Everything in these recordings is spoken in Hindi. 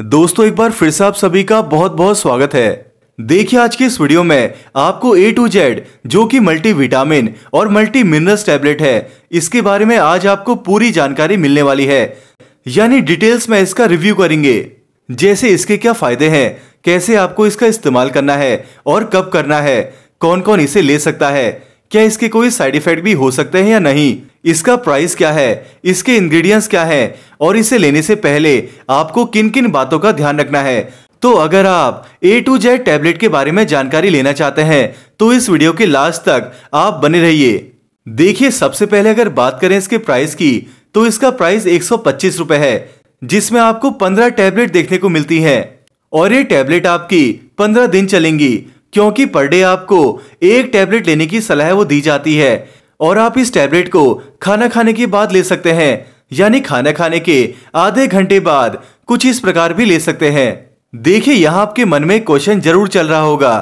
दोस्तों एक बार फिर से आप सभी का बहुत बहुत स्वागत है देखिए आज के इस वीडियो में आपको ए टू जेड जो कि मल्टी विटामिन और मल्टी मिनरल्स टैबलेट है इसके बारे में आज आपको पूरी जानकारी मिलने वाली है यानी डिटेल्स में इसका रिव्यू करेंगे जैसे इसके क्या फायदे हैं कैसे आपको इसका इस्तेमाल करना है और कब करना है कौन कौन इसे ले सकता है क्या इसके कोई साइड इफेक्ट भी हो सकते हैं या नहीं इसका प्राइस क्या है इसके इंग्रेडिएंट्स क्या है और इसे लेने से पहले आपको किन किन बातों का ध्यान रखना है तो अगर आप ए टू जेड टैबलेट के बारे में जानकारी लेना चाहते हैं तो इस वीडियो के लास्ट तक आप बने रहिए देखिए सबसे पहले अगर बात करें इसके प्राइस की तो इसका प्राइस एक रुपए है जिसमें आपको 15 टैबलेट देखने को मिलती है और ये टैबलेट आपकी 15 दिन चलेंगी क्योंकि पर डे आपको एक टैबलेट लेने की सलाह वो दी जाती है और आप इस टैबलेट को खाना खाने के बाद ले सकते हैं यानी खाना खाने के आधे घंटे बाद कुछ इस प्रकार भी ले सकते हैं देखिए यहाँ आपके मन में क्वेश्चन जरूर चल रहा होगा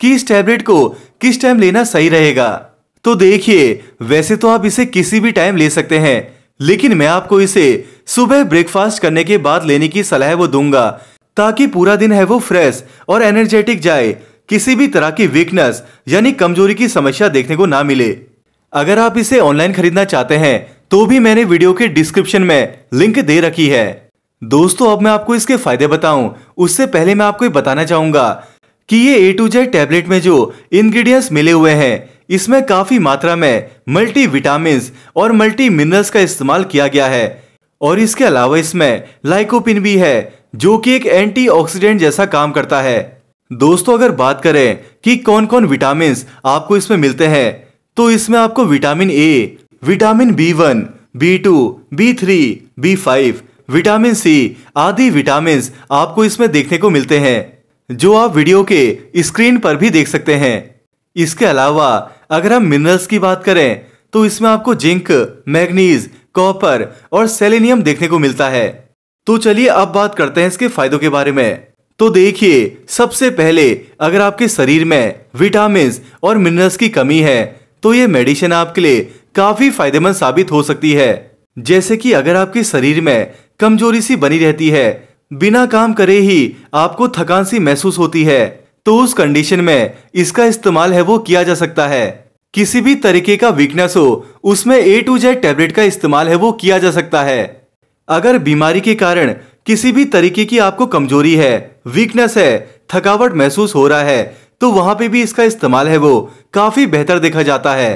कि इस टैबलेट को किस टाइम लेना सही रहेगा तो देखिए वैसे तो आप इसे किसी भी टाइम ले सकते हैं लेकिन मैं आपको इसे सुबह ब्रेकफास्ट करने के बाद लेने की सलाह वो दूंगा ताकि पूरा दिन है वो फ्रेश और एनर्जेटिक जाए किसी भी तरह की वीकनेस यानी कमजोरी की समस्या देखने को ना मिले अगर आप इसे ऑनलाइन खरीदना चाहते हैं तो भी मैंने वीडियो के डिस्क्रिप्शन में लिंक दे रखी है दोस्तों अब मैं आपको इसके फायदे बताऊं उससे पहले मैं आपको बताना चाहूंगा कि ये ए टू जेड टेबलेट में जो इंग्रेडिएंट्स मिले हुए हैं इसमें काफी मात्रा में मल्टी विटामिन और मल्टी मिनरल्स का इस्तेमाल किया गया है और इसके अलावा इसमें लाइकोपिन भी है जो कि एक एंटीऑक्सीडेंट जैसा काम करता है दोस्तों अगर बात करें कि कौन कौन विटामिन आपको इसमें मिलते हैं तो इसमें आपको vitamin A vitamin B one B two B three B five vitamin C आदि विटामिन आपको इसमें देखने को मिलते हैं जो आप वीडियो के स्क्रीन पर भी देख सकते हैं इसके अलावा अगर हम मिनरल्स की बात करें तो इसमें आपको जिंक मैग्नीज कॉपर और सेलेनियम देखने को मिलता है तो चलिए अब बात करते हैं इसके फायदों के बारे में तो देखिए सबसे पहले अगर आपके शरीर में विटामिन और मिनरल्स की कमी है तो ये मेडिसिन आपके लिए काफी फायदेमंद साबित हो सकती है जैसे कि अगर आपके शरीर में कमजोरी सी बनी रहती है बिना काम करे ही आपको थकान सी महसूस होती है तो उस कंडीशन में इसका इस्तेमाल है वो किया जा सकता है किसी भी तरीके का वीकनेस हो उसमें ए टू जेड टेबलेट का इस्तेमाल है वो किया जा सकता है अगर बीमारी के कारण किसी भी तरीके की आपको कमजोरी है वीकनेस है थकावट महसूस हो रहा है तो वहाँ पे भी इसका इस्तेमाल है वो काफी बेहतर देखा जाता है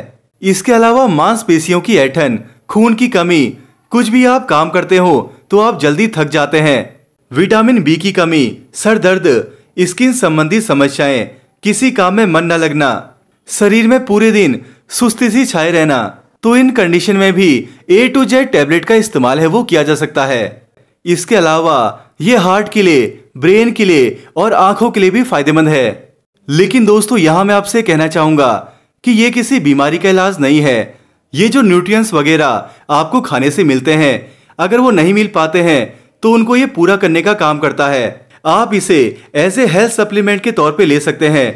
इसके अलावा मांसपेशियों की ऐठन खून की कमी कुछ भी आप काम करते हो तो आप जल्दी थक जाते हैं विटामिन बी की कमी सर दर्द स्किन संबंधी समस्याएं किसी काम में मन न लगना शरीर में पूरे दिन सुस्ती सी छाए रहना तो इन कंडीशन में भी ए टू जेड टेबलेट का इस्तेमाल है वो किया जा सकता है इसके अलावा ये हार्ट के लिए ब्रेन के लिए और आंखों के लिए भी फायदेमंद है लेकिन दोस्तों यहाँ मैं आपसे कहना चाहूंगा कि ये किसी बीमारी का इलाज नहीं है ये जो न्यूट्रिएंट्स वगैरह आपको खाने से मिलते हैं अगर वो नहीं मिल पाते हैं तो उनको ये पूरा करने का काम करता है आप इसे एज ए हेल्थ सप्लीमेंट के तौर पे ले सकते हैं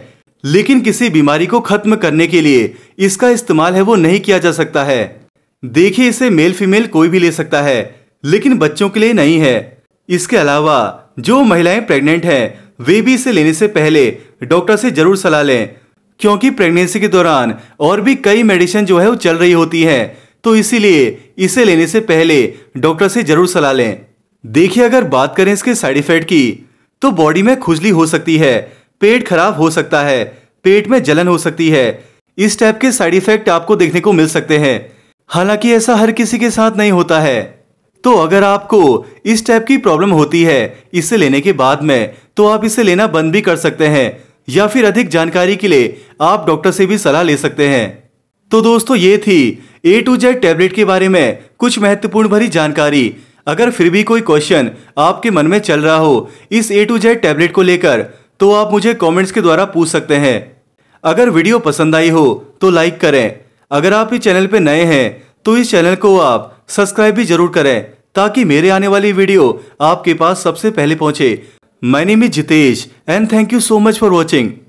लेकिन किसी बीमारी को खत्म करने के लिए इसका इस्तेमाल है वो नहीं किया जा सकता है देखिए इसे मेल फीमेल कोई भी ले सकता है लेकिन बच्चों के लिए नहीं है इसके अलावा जो महिलाएं प्रेग्नेंट हैं वे भी इसे लेने से पहले डॉक्टर से जरूर सलाह लें क्योंकि प्रेगनेंसी के दौरान और भी कई मेडिसिन जो है वो चल रही होती है तो इसीलिए इसे लेने से पहले डॉक्टर से जरूर सलाह लें देखिए अगर बात करें इसके साइड इफेक्ट की तो बॉडी में खुजली हो सकती है पेट खराब हो सकता है पेट में जलन हो सकती है इस टाइप के साइड इफेक्ट आपको देखने को मिल सकते हैं हालांकि ऐसा हर किसी के साथ नहीं होता है तो अगर आपको इस टाइप की प्रॉब्लम होती है इसे लेने के बाद में तो आप इसे लेना बंद भी कर सकते हैं या फिर अधिक जानकारी के लिए आप डॉक्टर से भी सलाह ले सकते हैं तो दोस्तों ये थी ए टू जेड टैबलेट के बारे में कुछ महत्वपूर्ण भरी जानकारी अगर फिर भी कोई क्वेश्चन आपके मन में चल रहा हो इस ए टू जेड टैबलेट को लेकर तो आप मुझे कमेंट्स के द्वारा पूछ सकते हैं अगर वीडियो पसंद आई हो तो लाइक करें अगर आप इस चैनल पर नए हैं तो इस चैनल को आप सब्सक्राइब भी जरूर करें ताकि मेरे आने वाली वीडियो आपके पास सबसे पहले पहुंचे my name is Jitesh and thank you so much for watching